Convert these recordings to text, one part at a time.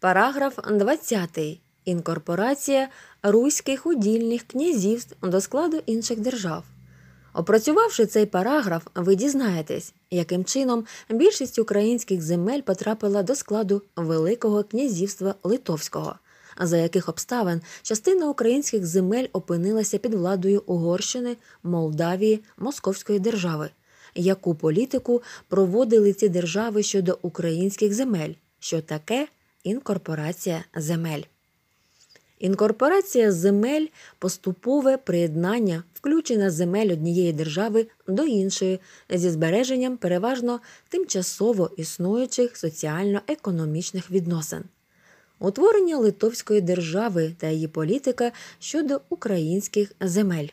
Параграф 20. Інкорпорація руських удільних князівств до складу інших держав. Опрацювавши цей параграф, ви дізнаєтесь, яким чином більшість українських земель потрапила до складу Великого князівства Литовського, за яких обставин частина українських земель опинилася під владою Угорщини, Молдавії, Московської держави, яку політику проводили ці держави щодо українських земель, що таке інкорпорація земель. Інкорпорація земель поступове приєднання, включення земель однієї держави до іншої зі збереженням переважно тимчасово існуючих соціально-економічних відносин. Утворення Литовської держави та її політика щодо українських земель.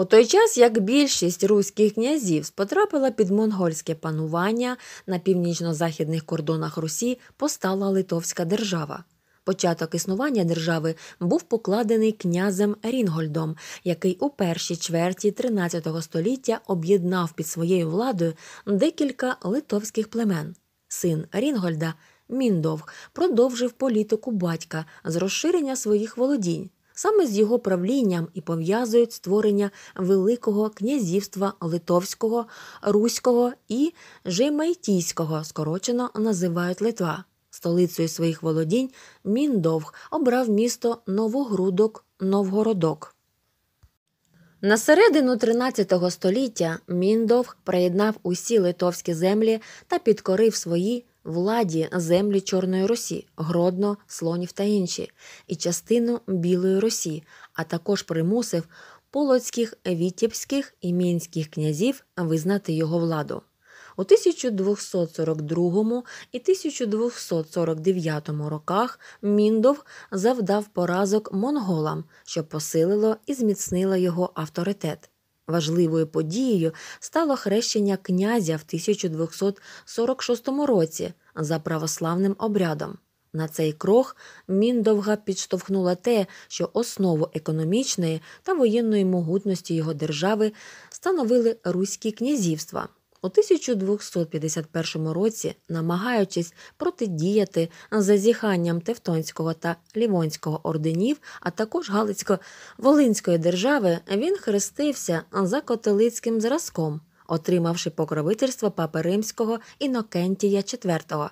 У той час як більшість руських князів потрапила під монгольське панування на північно-західних кордонах Русі постала Литовська держава. Початок існування держави був покладений князем Рінгольдом, який у першій чверті 13 століття об'єднав під своєю владою декілька литовських племен. Син Рінгольда Міндов продовжив політику батька з розширення своїх володінь. Саме з його правлінням і пов'язують створення Великого князівства Литовського, Руського і Жемайтійського, скорочено називають Литва. Столицею своїх володінь Міндовг обрав місто Новогрудок Новгородок. На середину 13 століття Міндовг приєднав усі литовські землі та підкорив свої владі землі Чорної Русі, Гродно, Слонів та інші, і частину Білої Русі, а також примусив полоцьких, вітєпських і мінських князів визнати його владу. У 1242 і 1249 роках Міндов завдав поразок монголам, що посилило і зміцнило його авторитет. Важливою подією стало хрещення князя в 1246 році за православним обрядом. На цей крок міндовга підштовхнула те, що основу економічної та воєнної могутності його держави становили руські князівства. У 1251 році, намагаючись протидіяти зазіханням Тевтонського та Лівонського орденів, а також Галицько-Волинської держави, він хрестився за католицьким зразком, отримавши покровительство папи римського Інокентія IV.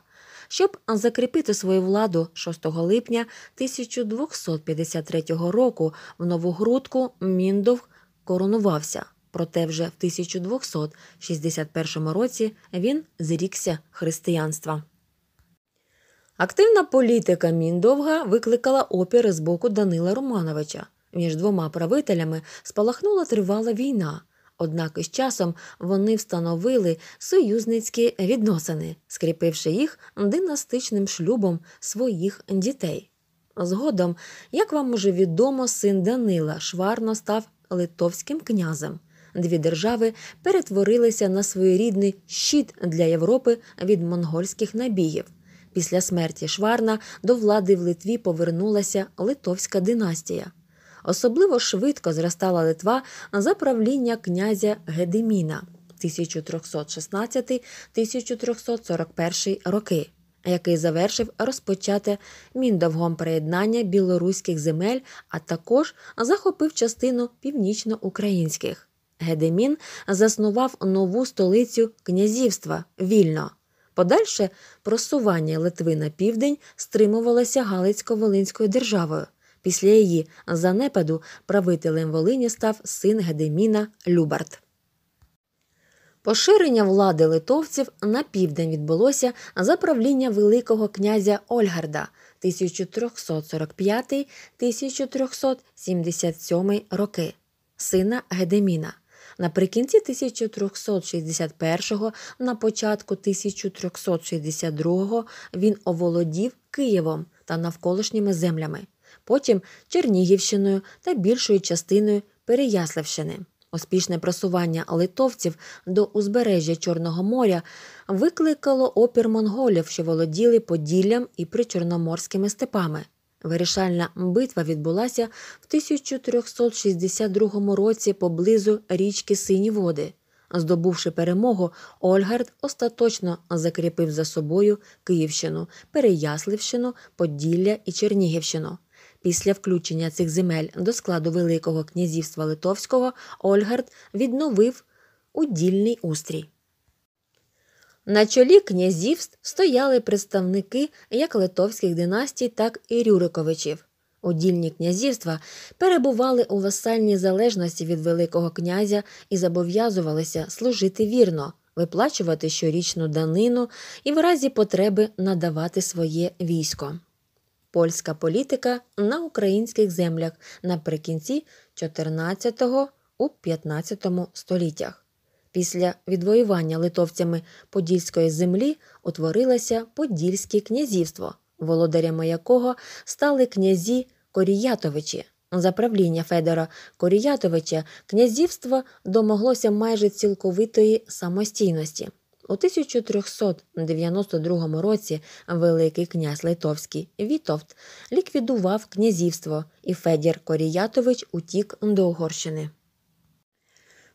Щоб закріпити свою владу 6 липня 1253 року в Нову Грудку Міндов коронувався проте вже в 1261 році він зрікся християнства. Активна політика міндовга викликала опіри з боку Данила Романовича. Між двома правителями спалахнула тривала війна. Однак із часом вони встановили союзницькі відносини, скріпивши їх династичним шлюбом своїх дітей. Згодом, як вам уже відомо, син Данила Шварно став литовським князем дві держави перетворилися на своєрідний щит для Європи від монгольських набігів. Після смерті Шварна до влади в Литві повернулася Литовська династія. Особливо швидко зростала Литва за правління князя Гедеміна 1316-1341 роки, який завершив розпочате міндовгом приєднання білоруських земель, а також захопив частину північноукраїнських. Гедемін заснував нову столицю князівства вільно. Подальше просування Литви на південь стримувалося Галицько-Волинською державою. Після її занепаду правителем Волині став син Гедеміна Любарт. Поширення влади литовців на південь відбулося за правління Великого князя Ольгарда 1345 1377 роки, сина Гедеміна. Наприкінці 1361-го, на початку 1362-го він оволодів Києвом та навколишніми землями, потім Чернігівщиною та більшою частиною Переяславщини. Успішне просування литовців до узбережжя Чорного моря викликало опір монголів, що володіли Поділлям і причорноморськими степами. Вирішальна битва відбулася в 1362 році поблизу річки Сині Води. Здобувши перемогу, Ольгард остаточно закріпив за собою Київщину, Переяслівщину, Поділля і Чернігівщину. Після включення цих земель до складу Великого князівства Литовського Ольгард відновив удільний устрій. На чолі князівств стояли представники як литовських династій, так і Рюриковичів. Удільні князівства перебували у васальній залежності від Великого князя і зобов'язувалися служити вірно, виплачувати щорічну данину і в разі потреби надавати своє військо. Польська політика на українських землях наприкінці 14 у 15 століттях. Після відвоювання литовцями Подільської землі утворилося Подільське князівство, володарями якого стали князі Коріятовичі. За правління Федора Коріятовича князівство домоглося майже цілковитої самостійності. У 1392 році Великий князь Литовський Вітовт ліквідував князівство, і Федір Коріятович утік до Угорщини.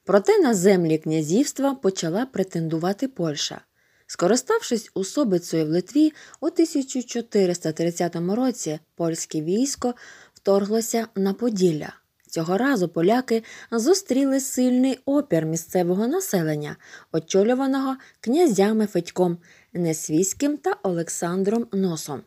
Проте на землі князівства почала претендувати Польща. Скориставшись особицею в Литві, у 1430 році польське військо вторглося на Поділля. Цього разу поляки зустріли сильний опір місцевого населення, очолюваного князями Федьком Несвійським та Олександром Носом.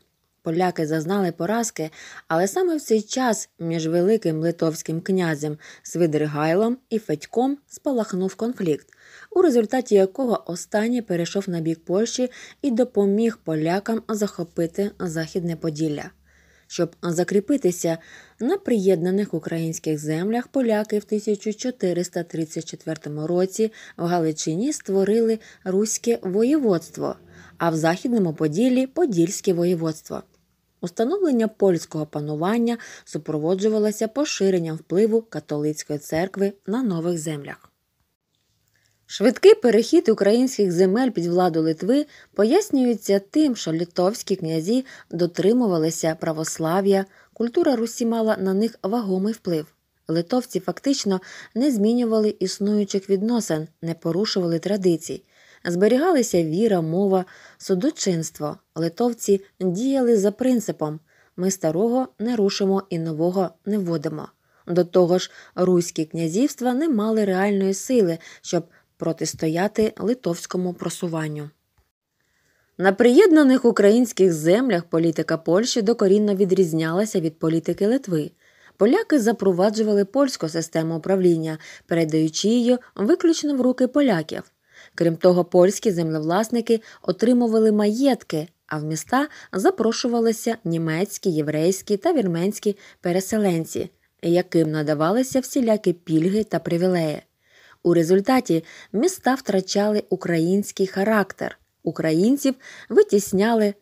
Поляки зазнали поразки, але саме в цей час між великим литовським князем Свидригайлом і Федьком спалахнув конфлікт, у результаті якого останній перейшов на бік Польщі і допоміг полякам захопити Західне Поділля. Щоб закріпитися на приєднаних українських землях, поляки в 1434 році в Галичині створили Руське воєводство, а в Західному Поділлі Подільське воєводство. Установлення польського панування супроводжувалося поширенням впливу католицької церкви на нових землях. Швидкий перехід українських земель під владу Литви пояснюється тим, що литовські князі дотримувалися православ'я, культура Русі мала на них вагомий вплив. Литовці фактично не змінювали існуючих відносин, не порушували традицій зберігалися віра, мова, судочинство. Литовці діяли за принципом ми старого не рушимо і нового не вводимо. До того ж, руські князівства не мали реальної сили, щоб протистояти литовському просуванню. На приєднаних українських землях політика Польщі докорінно відрізнялася від політики Литви. Поляки запроваджували польську систему управління, передаючи її виключно в руки поляків. Крім того, польські землевласники отримували маєтки, а в міста запрошувалися німецькі, єврейські та вірменські переселенці, яким надавалися всілякі пільги та привілеї. У результаті міста втрачали український характер, українців витісняли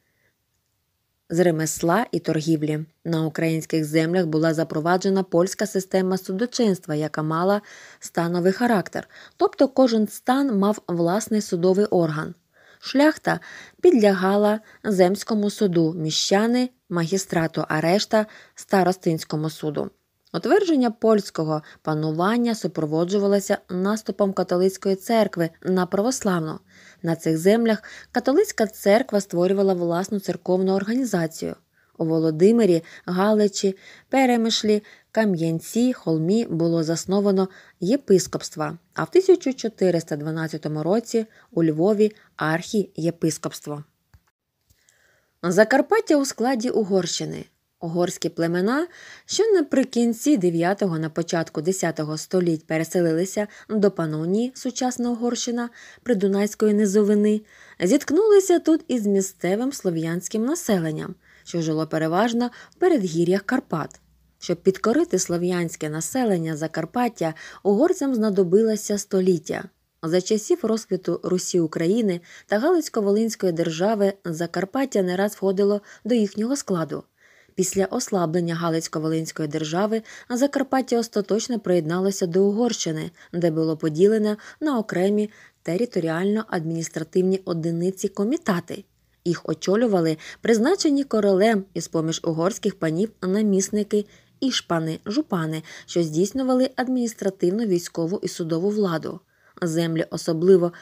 з ремесла і торгівлі. На українських землях була запроваджена польська система судочинства, яка мала становий характер, тобто кожен стан мав власний судовий орган. Шляхта підлягала земському суду, міщани, магістрату, а решта старостинському суду. Утвердження польського панування супроводжувалося наступом католицької церкви на православну. На цих землях католицька церква створювала власну церковну організацію. У Володимирі, Галичі, Перемишлі, Кам'янці, Холмі було засновано єпископства, а в 1412 році у Львові архієпископство. Закарпаття у складі Угорщини Угорські племена, що наприкінці 9-го на початку 10-го століть переселилися до Панонії, сучасна Угорщина Придунайської низовини, зіткнулися тут із місцевим слов'янським населенням, що жило переважно в передгір'ях Карпат. Щоб підкорити слов'янське населення Закарпаття, угорцям знадобилося століття. За часів розквіту Русі України та Галицько-Волинської держави Закарпаття не раз входило до їхнього складу. Після ослаблення Галицько-Волинської держави Закарпаття остаточно приєдналося до Угорщини, де було поділене на окремі територіально-адміністративні одиниці комітати. Їх очолювали призначені королем із поміж угорських панів намісники і шпани жупани, що здійснювали адміністративну військову і судову владу. Землі особливо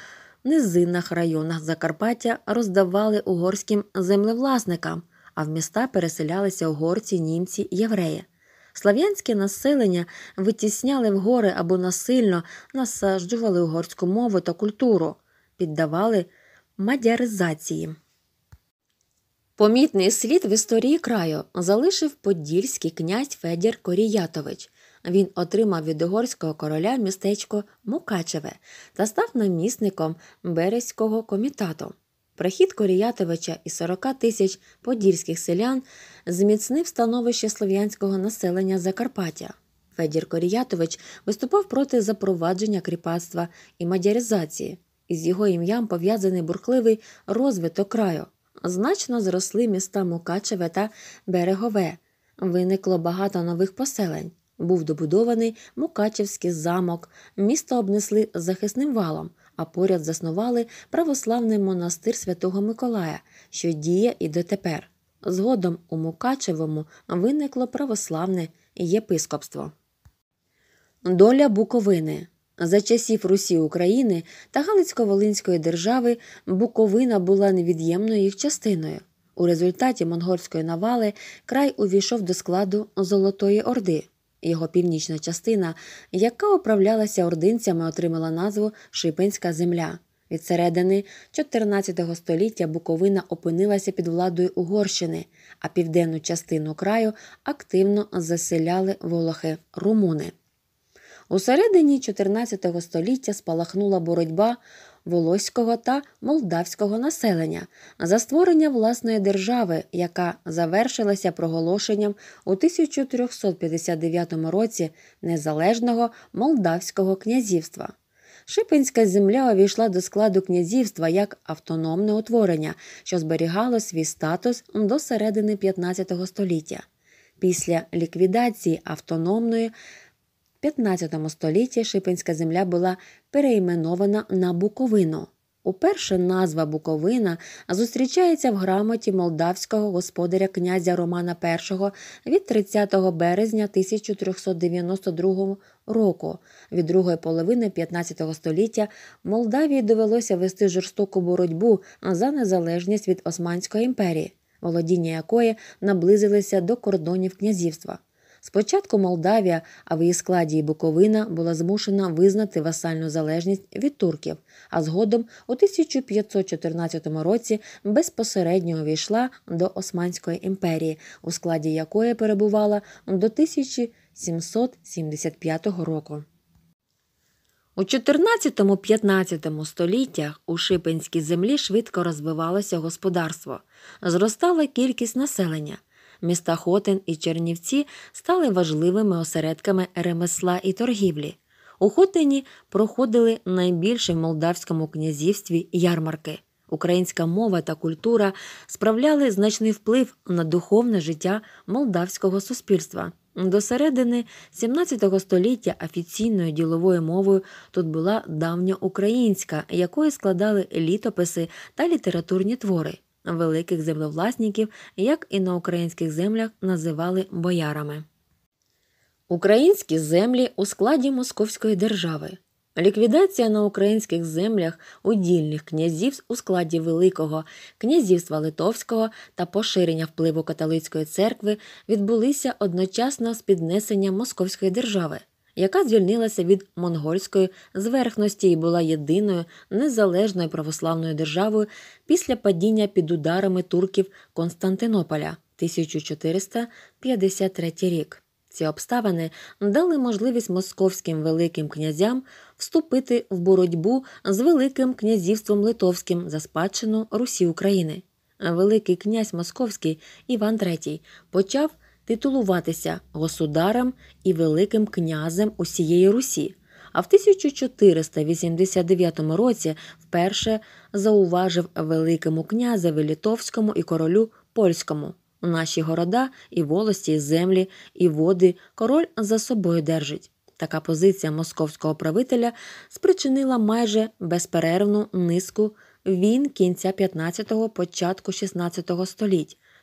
в низинних районах Закарпаття роздавали угорським землевласникам, а в міста переселялися угорці, німці, євреї. Слав'янське населення витісняли в гори або насильно насаджували угорську мову та культуру, піддавали мадяризації. Помітний слід в історії краю залишив подільський князь Федір Коріятович. Він отримав від угорського короля містечко Мукачеве та став намісником Березького комітату. Прихід Коріятовича і 40 тисяч подільських селян зміцнив становище слов'янського населення Закарпаття. Федір Коріятович виступав проти запровадження кріпацтва і мадяризації, із його ім'ям пов'язаний бурхливий розвиток краю. Значно зросли міста Мукачеве та Берегове. Виникло багато нових поселень. Був добудований Мукачевський замок, місто обнесли захисним валом а поряд заснували православний монастир Святого Миколая, що діє і дотепер. Згодом у Мукачевому виникло православне єпископство. Доля Буковини за часів Русі України та Галицько-Волинської держави Буковина була невід'ємною їх частиною. У результаті монгольської навали край увійшов до складу Золотої Орди. Його північна частина, яка управлялася ординцями, отримала назву Шипинська земля. Від середини 14 століття Буковина опинилася під владою Угорщини, а південну частину краю активно заселяли волохи румуни. У середині 14 століття спалахнула боротьба волоського та молдавського населення за створення власної держави, яка завершилася проголошенням у 1359 році незалежного молдавського князівства. Шипинська земля увійшла до складу князівства як автономне утворення, що зберігало свій статус до середини 15 століття. Після ліквідації автономної 15 столітті шипенська земля була переіменована на Буковину. Уперше назва Буковина зустрічається в грамоті молдавського господаря князя Романа І від 30 березня 1392 року. Від другої половини 15 століття Молдавії довелося вести жорстоку боротьбу за незалежність від Османської імперії, володіння якої наблизилися до кордонів князівства. Спочатку Молдавія, а в її складі і Буковина була змушена визнати васальну залежність від турків, а згодом у 1514 році безпосередньо увійшла до Османської імперії, у складі якої перебувала до 1775 року. У 14-15 століттях у Шипенській землі швидко розвивалося господарство, зростала кількість населення міста Хотин і Чернівці стали важливими осередками ремесла і торгівлі. У Хотині проходили найбільше в молдавському князівстві ярмарки. Українська мова та культура справляли значний вплив на духовне життя молдавського суспільства. До середини 17 століття офіційною діловою мовою тут була давня українська, якої складали літописи та літературні твори. Великих землевласників, як і на українських землях називали боярами. Українські землі у складі Московської держави. Ліквідація на українських землях удільних князів у складі Великого князівства Литовського та поширення впливу католицької церкви відбулися одночасно з піднесенням Московської держави яка звільнилася від монгольської зверхності і була єдиною незалежною православною державою після падіння під ударами турків Константинополя 1453 рік. Ці обставини дали можливість московським великим князям вступити в боротьбу з Великим князівством Литовським за спадщину Русі України. Великий князь Московський Іван III почав титулуватися государем і Великим князем усієї Русі. А в 1489 році вперше зауважив Великому князеві Литовському і королю польському. Наші города і волості, і землі, і води король за собою держить. Така позиція московського правителя спричинила майже безперервну низку війн кінця 15-го, початку 16-го століть.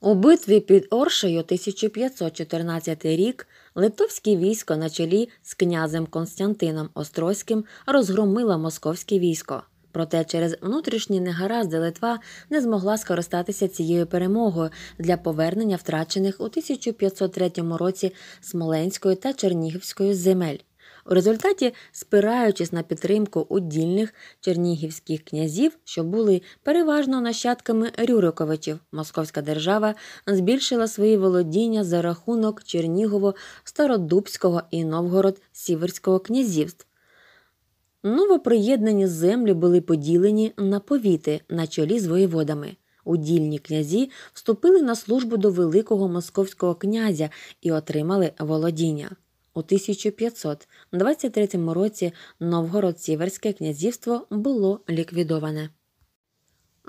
У битві під Оршею 1514 рік литовське військо на чолі з князем Константином Острозьким розгромило московське військо. Проте через внутрішні негаразди Литва не змогла скористатися цією перемогою для повернення втрачених у 1503 році Смоленської та Чернігівської земель. У результаті, спираючись на підтримку удільних чернігівських князів, що були переважно нащадками Рюриковичів, Московська держава збільшила свої володіння за рахунок Чернігово-Стародубського і Новгород-Сіверського князівств. Новоприєднані землі були поділені на повіти на чолі з воєводами. Удільні князі вступили на службу до великого московського князя і отримали володіння. У 1523 році Новгород Сіверське князівство було ліквідоване.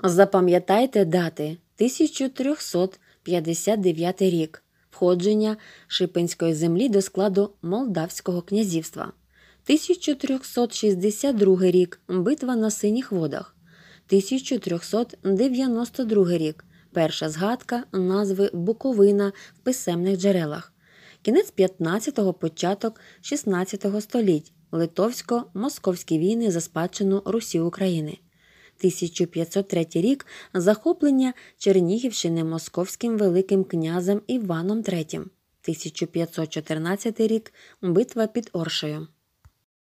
Запам'ятайте дати 1359 рік входження Шипинської землі до складу Молдавського князівства, 1362 рік битва на синіх водах, 1392 рік перша згадка назви Буковина в писемних джерелах кінець 15-го, початок 16-го століть литовсько-московські війни за спадщину Русі України. 1503 рік захоплення Чернігівщини московським Великим князем Іваном III. 1514 рік битва під Оршою.